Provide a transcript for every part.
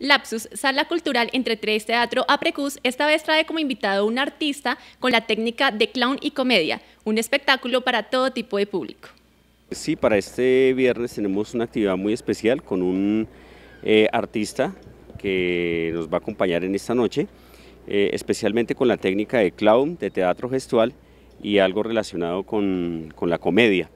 Lapsus, sala cultural entre tres teatro Aprecus, esta vez trae como invitado a un artista con la técnica de clown y comedia, un espectáculo para todo tipo de público. Sí, para este viernes tenemos una actividad muy especial con un eh, artista que nos va a acompañar en esta noche, eh, especialmente con la técnica de clown, de teatro gestual y algo relacionado con, la comedia.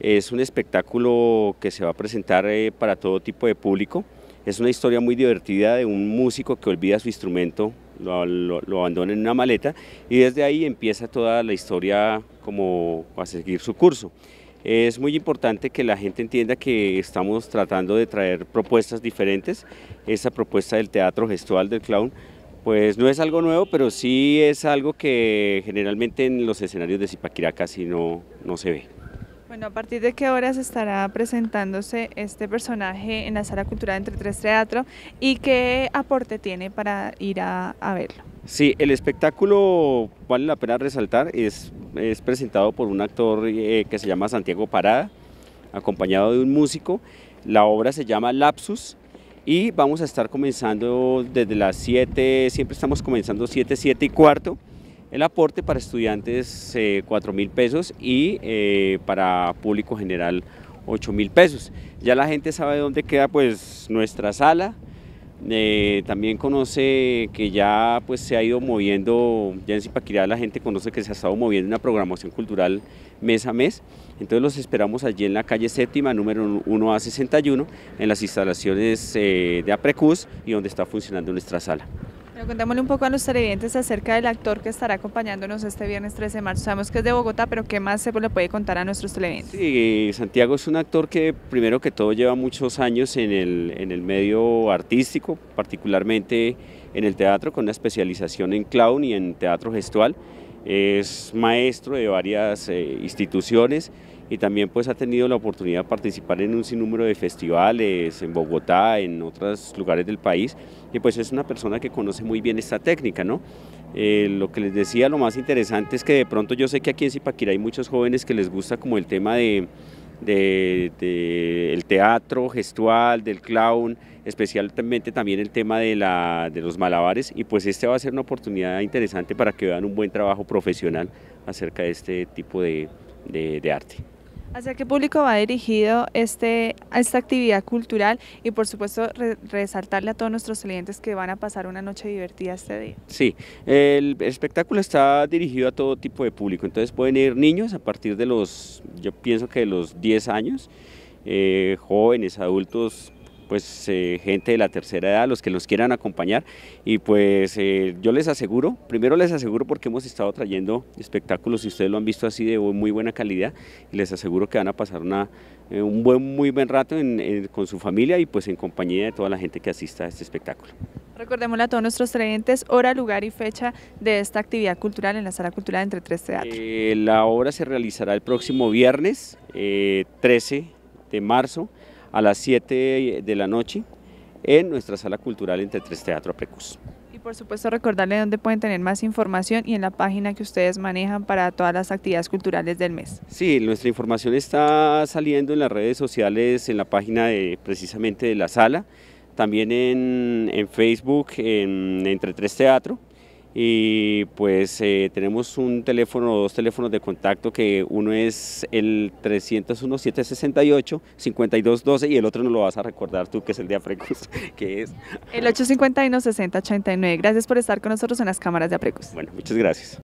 Es un espectáculo que se va a presentar eh, para todo tipo de público. Es una historia muy divertida de un músico que olvida su instrumento, lo, abandona en una maleta y desde ahí empieza toda la historia como a seguir su curso. Es muy importante que la gente entienda que estamos tratando de traer propuestas diferentes. Esa propuesta del teatro gestual del clown pues no es algo nuevo, pero sí es algo que generalmente en los escenarios de Zipaquirá casi no, no se ve. Bueno, ¿a partir de qué horas estará presentándose este personaje en la Sala Cultural Entre Tres Teatro y qué aporte tiene para ir a, verlo? Sí, el espectáculo, vale la pena resaltar, es, presentado por un actor eh, que se llama Santiago Parada, acompañado de un músico. La obra se llama Lapsus y vamos a estar comenzando desde las 7, siempre estamos comenzando 7, 7 y cuarto. El aporte para estudiantes, es eh, 4 mil pesos y eh, para público general, 8 mil pesos. Ya la gente sabe dónde queda pues nuestra sala. Eh, también conoce que ya pues se ha ido moviendo, ya en Zipaquirá la gente conoce que se ha estado moviendo una programación cultural mes a mes, entonces los esperamos allí en la calle séptima, número 1 a 61, en las instalaciones de APRECUS y donde está funcionando nuestra sala. Pero contémosle un poco a los televidentes acerca del actor que estará acompañándonos este viernes 13 de marzo. Sabemos que es de Bogotá, pero ¿qué más se le puede contar a nuestros televidentes? Sí, Santiago es un actor que primero que todo lleva muchos años en el, en el medio artístico, particularmente en el teatro, con una especialización en clown y en teatro gestual. Es maestro de varias eh, instituciones y también pues ha tenido la oportunidad de participar en un sinnúmero de festivales en Bogotá, en otros lugares del país y pues es una persona que conoce muy bien esta técnica, eh, lo que les decía, lo más interesante es que de pronto yo sé que aquí en Zipaquirá hay muchos jóvenes que les gusta como el tema de, el teatro gestual, del clown, especialmente también el tema de, los malabares y pues este va a ser una oportunidad interesante para que vean un buen trabajo profesional acerca de este tipo de arte. ¿Hacia qué público va dirigido este, esta actividad cultural? Y por supuesto resaltarle a todos nuestros clientes que van a pasar una noche divertida este día. Sí, el espectáculo está dirigido a todo tipo de público, entonces pueden ir niños a partir de los, yo pienso que de los 10 años, eh, jóvenes, adultos, pues eh, gente de la tercera edad, los que nos quieran acompañar. Y pues eh, yo les aseguro, primero les aseguro porque hemos estado trayendo espectáculos, y ustedes lo han visto así de muy buena calidad, y les aseguro que van a pasar eh, un buen, muy buen rato con su familia y pues en compañía de toda la gente que asista a este espectáculo. Recordémosle a todos nuestros trayentes, hora, lugar y fecha de esta actividad cultural en la Sala Cultural Entre Tres Teatros. la obra se realizará el próximo viernes 13 de marzo a las 7 de la noche en nuestra sala cultural entre tres Teatro Precus. Y por supuesto recordarle dónde pueden tener más información y en la página que ustedes manejan para todas las actividades culturales del mes. Sí, nuestra información está saliendo en las redes sociales, en la página precisamente de la sala, también en, en Facebook, en Entre Tres Teatro, y pues eh, tenemos un teléfono, dos teléfonos de contacto que uno es el 301 768 5212 y el otro no lo vas a recordar tú que es el de Aprecus, que es el 851 6089. Gracias por estar con nosotros en las cámaras de Aprecus. Bueno, muchas gracias.